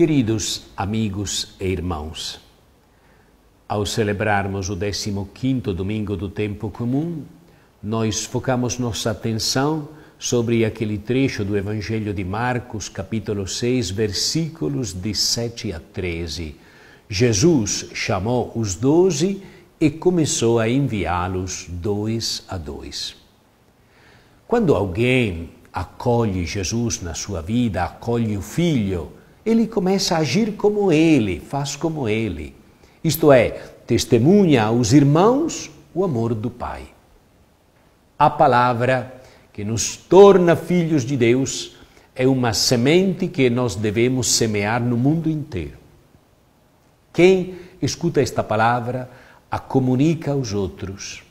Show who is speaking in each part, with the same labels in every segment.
Speaker 1: Queridos amigos e irmãos, ao celebrarmos o 15 domingo do tempo comum, nós focamos nossa atenção sobre aquele trecho do Evangelho de Marcos, capítulo 6, versículos de 7 a 13. Jesus chamou os doze e começou a enviá-los dois a dois. Quando alguém acolhe Jesus na sua vida, acolhe o Filho, ele começa a agir como ele, faz como ele. Isto é, testemunha aos irmãos o amor do Pai. A palavra que nos torna filhos de Deus é uma semente que nós devemos semear no mundo inteiro. Quem escuta esta palavra a comunica aos outros.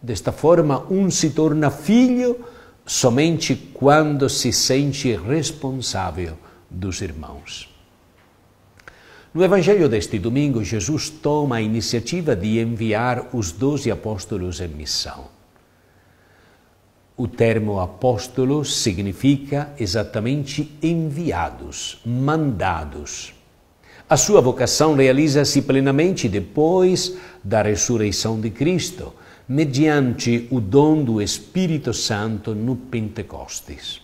Speaker 1: Desta forma, um se torna filho somente quando se sente responsável dos irmãos. No Evangelho deste domingo, Jesus toma a iniciativa de enviar os doze apóstolos em missão. O termo apóstolo significa exatamente enviados, mandados. A sua vocação realiza-se plenamente depois da ressurreição de Cristo, mediante o dom do Espírito Santo no Pentecostes.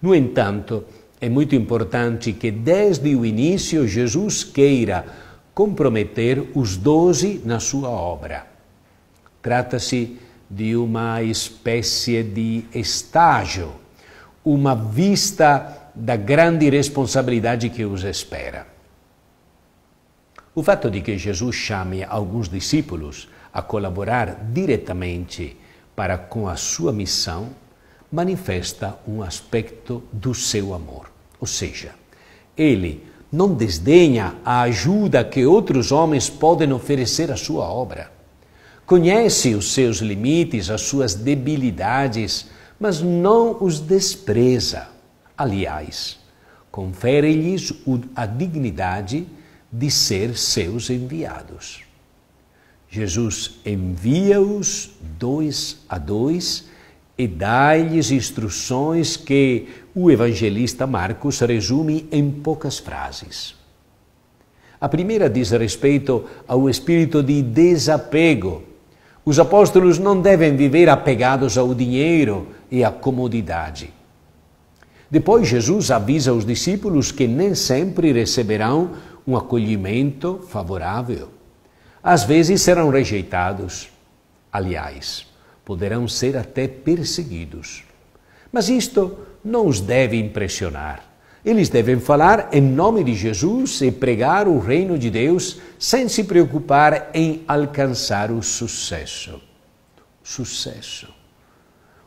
Speaker 1: No entanto, é muito importante que desde o início Jesus queira comprometer os doze na sua obra. Trata-se de uma espécie de estágio, uma vista da grande responsabilidade que os espera. O fato de que Jesus chame alguns discípulos a colaborar diretamente para com a sua missão manifesta um aspecto do seu amor. Ou seja, ele não desdenha a ajuda que outros homens podem oferecer à sua obra. Conhece os seus limites, as suas debilidades, mas não os despreza. Aliás, confere-lhes a dignidade de ser seus enviados. Jesus envia-os dois a dois e dai-lhes instruções que o evangelista Marcos resume em poucas frases. A primeira diz respeito ao espírito de desapego. Os apóstolos não devem viver apegados ao dinheiro e à comodidade. Depois, Jesus avisa os discípulos que nem sempre receberão um acolhimento favorável. Às vezes serão rejeitados. Aliás, poderão ser até perseguidos. Mas isto não os deve impressionar. Eles devem falar em nome de Jesus e pregar o reino de Deus sem se preocupar em alcançar o sucesso. Sucesso.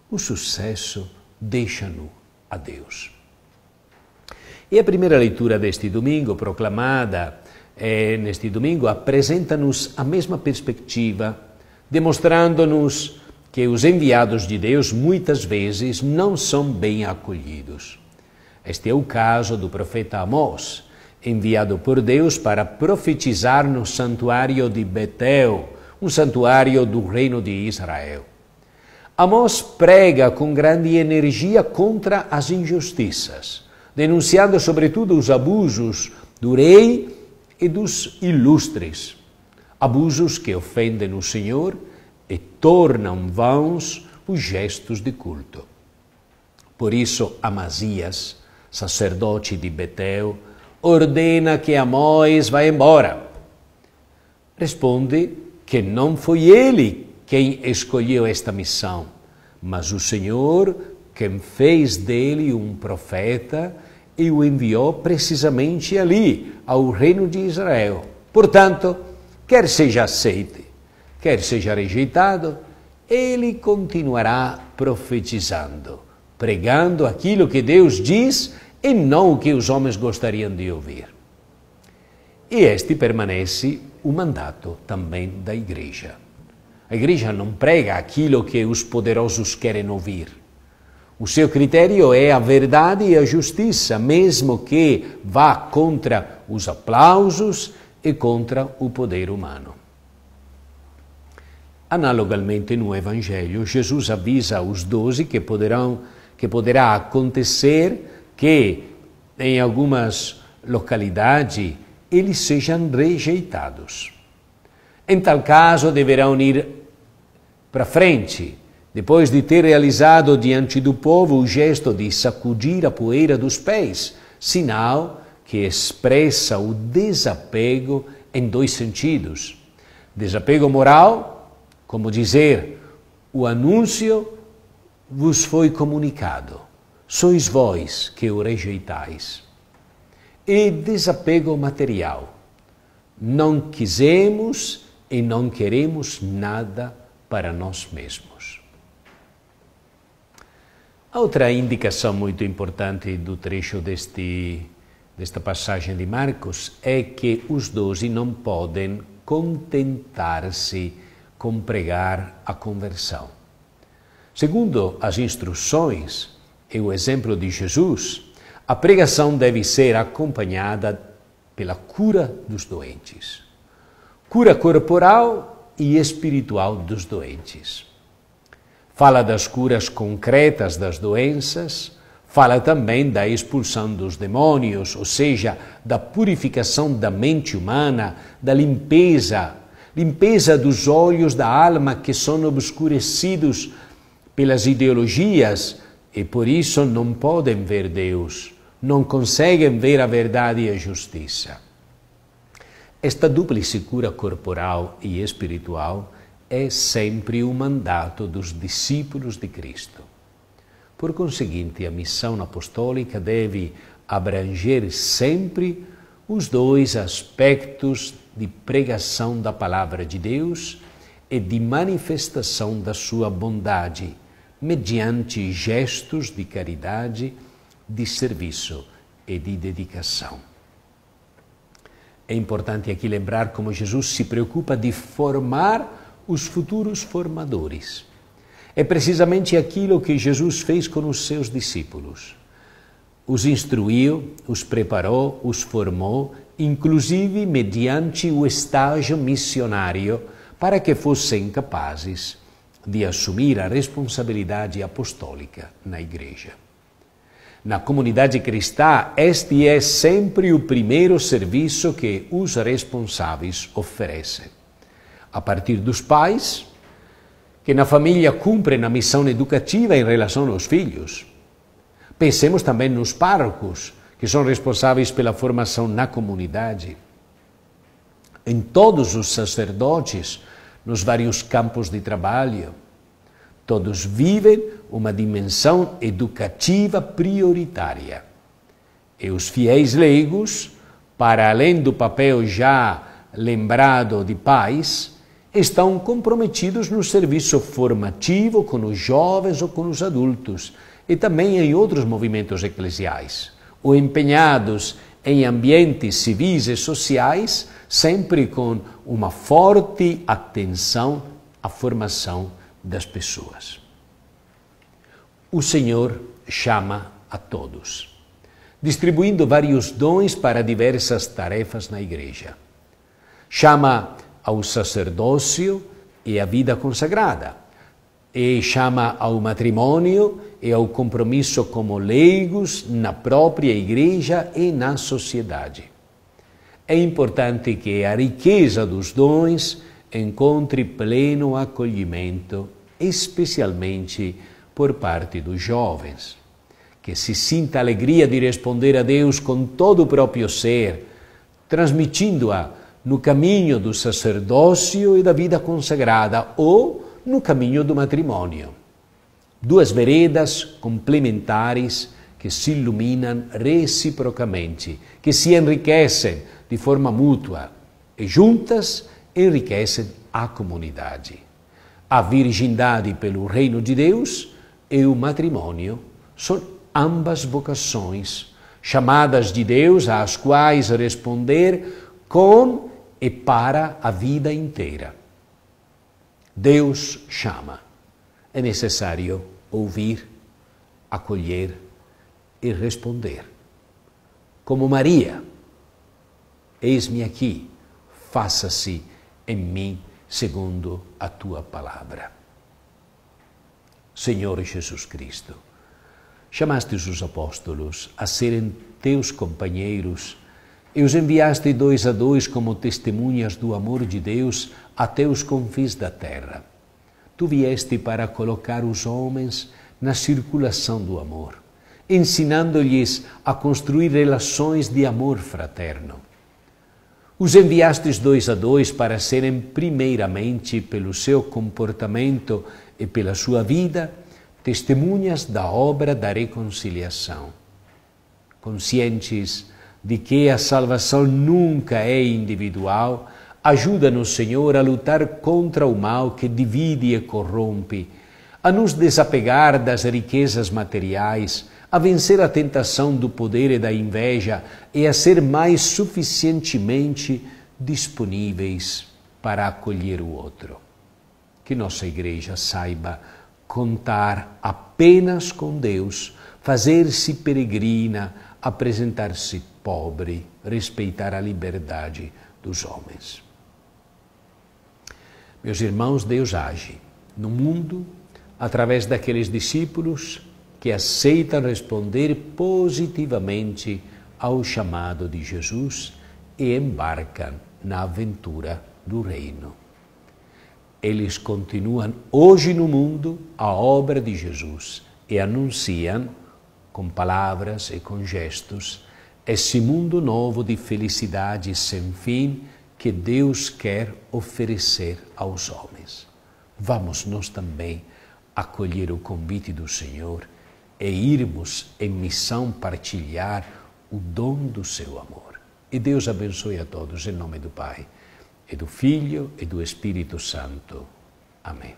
Speaker 1: O sucesso deixa-no a Deus. E a primeira leitura deste domingo, proclamada é, neste domingo, apresenta-nos a mesma perspectiva, demonstrando-nos que os enviados de Deus muitas vezes não são bem acolhidos. Este é o caso do profeta Amós, enviado por Deus para profetizar no santuário de Betel, um santuário do reino de Israel. Amós prega com grande energia contra as injustiças, denunciando sobretudo os abusos do rei e dos ilustres, abusos que ofendem o Senhor e tornam vãos os gestos de culto. Por isso, Amazias, sacerdote de Betel, ordena que Amós vá embora. Responde que não foi ele quem escolheu esta missão, mas o Senhor quem fez dele um profeta e o enviou precisamente ali, ao reino de Israel. Portanto, quer seja aceite, quer seja rejeitado, ele continuará profetizando, pregando aquilo que Deus diz e não o que os homens gostariam de ouvir. E este permanece o mandato também da Igreja. A Igreja não prega aquilo que os poderosos querem ouvir. O seu critério é a verdade e a justiça, mesmo que vá contra os aplausos e contra o poder humano. Analogamente, no Evangelho, Jesus avisa os doze que, poderão, que poderá acontecer que, em algumas localidades, eles sejam rejeitados. Em tal caso, deverão ir para frente, depois de ter realizado diante do povo o gesto de sacudir a poeira dos pés, sinal que expressa o desapego em dois sentidos: desapego moral como dizer, o anúncio vos foi comunicado, sois vós que o rejeitais. E desapego material. Não quisemos e não queremos nada para nós mesmos. Outra indicação muito importante do trecho deste, desta passagem de Marcos é que os doze não podem contentar-se com pregar a conversão. Segundo as instruções e o exemplo de Jesus, a pregação deve ser acompanhada pela cura dos doentes. Cura corporal e espiritual dos doentes. Fala das curas concretas das doenças, fala também da expulsão dos demônios, ou seja, da purificação da mente humana, da limpeza limpeza dos olhos da alma que são obscurecidos pelas ideologias e por isso não podem ver Deus, não conseguem ver a verdade e a justiça. Esta duplice cura corporal e espiritual é sempre o mandato dos discípulos de Cristo. Por conseguinte, a missão apostólica deve abranger sempre os dois aspectos de pregação da palavra de Deus e de manifestação da sua bondade, mediante gestos de caridade, de serviço e de dedicação. É importante aqui lembrar como Jesus se preocupa de formar os futuros formadores. É precisamente aquilo que Jesus fez com os seus discípulos os instruiu, os preparou, os formou, inclusive mediante o estágio missionário, para que fossem capazes de assumir a responsabilidade apostólica na Igreja. Na comunidade cristã, este é sempre o primeiro serviço que os responsáveis oferecem. A partir dos pais, que na família cumprem a missão educativa em relação aos filhos, Pensemos também nos párrocos, que são responsáveis pela formação na comunidade, em todos os sacerdotes, nos vários campos de trabalho. Todos vivem uma dimensão educativa prioritária. E os fiéis leigos, para além do papel já lembrado de pais, estão comprometidos no serviço formativo com os jovens ou com os adultos, e também em outros movimentos eclesiais, ou empenhados em ambientes civis e sociais, sempre com uma forte atenção à formação das pessoas. O Senhor chama a todos, distribuindo vários dons para diversas tarefas na igreja. Chama ao sacerdócio e à vida consagrada, e chama ao matrimônio e é ao compromisso como leigos na própria igreja e na sociedade. É importante que a riqueza dos dons encontre pleno acolhimento, especialmente por parte dos jovens, que se sinta a alegria de responder a Deus com todo o próprio ser, transmitindo-a no caminho do sacerdócio e da vida consagrada ou no caminho do matrimônio duas veredas complementares que se iluminam reciprocamente, que se enriquecem de forma mútua e juntas enriquecem a comunidade. A virgindade pelo reino de Deus e o matrimônio são ambas vocações, chamadas de Deus às quais responder com e para a vida inteira. Deus chama é necessário ouvir, acolher e responder. Como Maria, eis-me aqui, faça-se em mim segundo a tua palavra. Senhor Jesus Cristo, chamaste os apóstolos a serem teus companheiros e os enviaste dois a dois como testemunhas do amor de Deus até os confins da terra. Tu vieste para colocar os homens na circulação do amor, ensinando-lhes a construir relações de amor fraterno. Os enviastes dois a dois para serem, primeiramente, pelo seu comportamento e pela sua vida, testemunhas da obra da reconciliação. Conscientes de que a salvação nunca é individual, Ajuda-nos, Senhor, a lutar contra o mal que divide e corrompe, a nos desapegar das riquezas materiais, a vencer a tentação do poder e da inveja e a ser mais suficientemente disponíveis para acolher o outro. Que nossa igreja saiba contar apenas com Deus, fazer-se peregrina, apresentar-se pobre, respeitar a liberdade dos homens. Meus irmãos, Deus age no mundo através daqueles discípulos que aceitam responder positivamente ao chamado de Jesus e embarcam na aventura do reino. Eles continuam hoje no mundo a obra de Jesus e anunciam, com palavras e com gestos, esse mundo novo de felicidade sem fim que Deus quer oferecer aos homens. Vamos nós também acolher o convite do Senhor e irmos em missão partilhar o dom do seu amor. E Deus abençoe a todos em nome do Pai, e do Filho e do Espírito Santo. Amém.